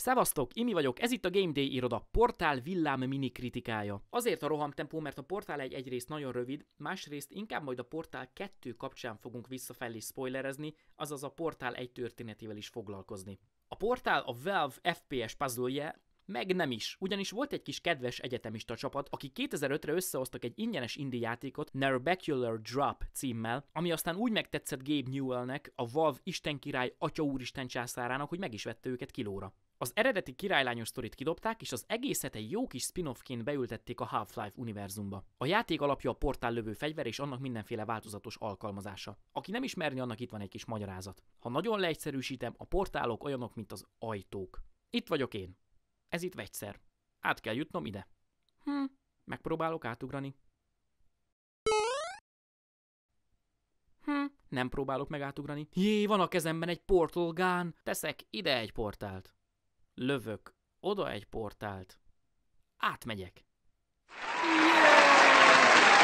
Szevasztok, Imi vagyok, ez itt a Game Day iroda, Portál villám mini kritikája. Azért a rohamtempó, mert a Portál egy egyrészt nagyon rövid, másrészt inkább majd a Portál 2 kapcsán fogunk visszafelé spoilerezni, azaz a Portál egy történetével is foglalkozni. A Portál a Valve FPS puzzle meg nem is, ugyanis volt egy kis kedves egyetemista csapat, aki 2005-re összehoztak egy ingyenes indie játékot Nerbacular Drop címmel, ami aztán úgy megtetszett Gabe Newellnek, a Valve istenkirály atya úristen császárának, hogy meg is vette őket kilóra. Az eredeti királylányos sztorit kidobták, és az egészet egy jó kis spin-offként beültették a Half-Life univerzumba. A játék alapja a portál lövő fegyver és annak mindenféle változatos alkalmazása. Aki nem ismerni, annak itt van egy kis magyarázat. Ha nagyon leegyszerűsítem, a portálok olyanok, mint az ajtók. Itt vagyok én. Ez itt vegyszer. Át kell jutnom ide. Hm, megpróbálok átugrani. Hm, nem próbálok meg átugrani. Jé, van a kezemben egy portal gun. Teszek ide egy portált lövök oda egy portált, átmegyek. Yeah!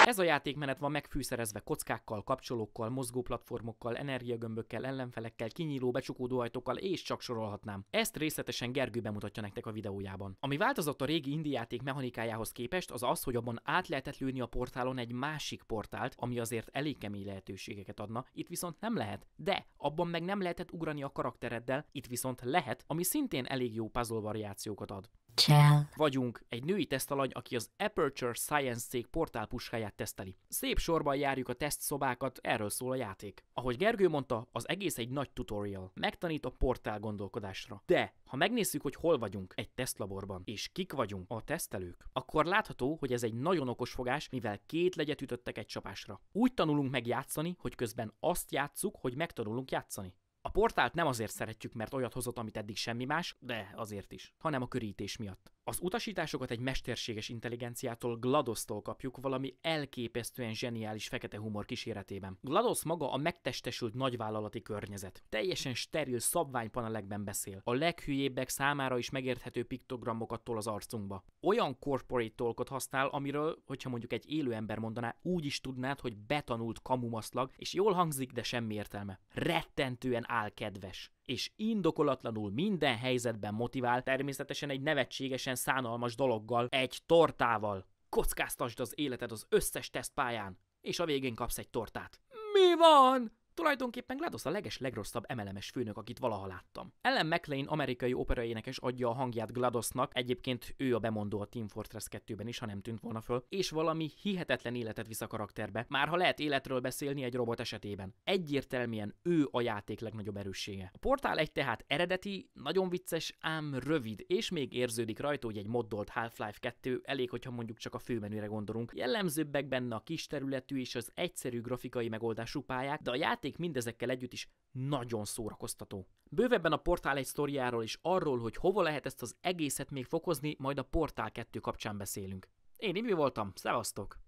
Ez a játékmenet van megfűszerezve kockákkal, kapcsolókkal, mozgó platformokkal, energiagömbökkel, ellenfelekkel, kinyíló, becsukódó ajtókkal és csak sorolhatnám. Ezt részletesen Gergő bemutatja nektek a videójában. Ami változott a régi indi játék mechanikájához képest, az az, hogy abban át lehetett lőni a portálon egy másik portált, ami azért elég kemény lehetőségeket adna, itt viszont nem lehet. De abban meg nem lehetett ugrani a karaktereddel, itt viszont lehet, ami szintén elég jó puzzle variációkat ad. Csel. Vagyunk egy női tesztalany, aki az Aperture Science cég puskáját teszteli. Szép sorban járjuk a tesztszobákat, erről szól a játék. Ahogy Gergő mondta, az egész egy nagy tutorial. Megtanít a portál gondolkodásra. De, ha megnézzük, hogy hol vagyunk egy tesztlaborban, és kik vagyunk a tesztelők, akkor látható, hogy ez egy nagyon okos fogás, mivel két legyet ütöttek egy csapásra. Úgy tanulunk meg játszani, hogy közben azt játszuk, hogy megtanulunk játszani. A portált nem azért szeretjük, mert olyat hozott, amit eddig semmi más, de azért is, hanem a körítés miatt. Az utasításokat egy mesterséges intelligenciától glados kapjuk valami elképesztően zseniális fekete humor kíséretében. GLaDOS maga a megtestesült nagyvállalati környezet. Teljesen steril szabványpanelekben beszél. A leghülyébbek számára is megérthető piktogramokat tol az arcunkba. Olyan corporate tolkot használ, amiről, hogyha mondjuk egy élő ember mondaná, úgy is tudnád, hogy betanult kamumaszlag, és jól hangzik, de semmi értelme. Rettentően álkedves és indokolatlanul minden helyzetben motivál, természetesen egy nevetségesen teljesen szánalmas dologgal, egy tortával. Kockáztasd az életed az összes tesztpályán, és a végén kapsz egy tortát. Mi van? Tulajdonképpen GLaDOS a leges legrosszabb MLMS főnök, akit valaha láttam. Ellen McLean amerikai operaénekes adja a hangját GLaDOSnak, egyébként ő a bemondó a Team Fortress 2-ben is, ha nem tűnt volna föl, és valami hihetetlen életet visz a karakterbe, már ha lehet életről beszélni egy robot esetében. Egyértelműen ő a játék legnagyobb erőssége. A Portál egy tehát eredeti, nagyon vicces, ám rövid, és még érződik rajta, hogy egy moddolt Half-Life 2, elég, hogyha mondjuk csak a főmenüre gondolunk. Jellemzőbbek benne a kis területű és az egyszerű grafikai megoldású pályák, de a játék játék mindezekkel együtt is nagyon szórakoztató. Bővebben a Portál egy sztoriáról is arról, hogy hova lehet ezt az egészet még fokozni, majd a Portál 2 kapcsán beszélünk. Én Imi voltam, szevasztok!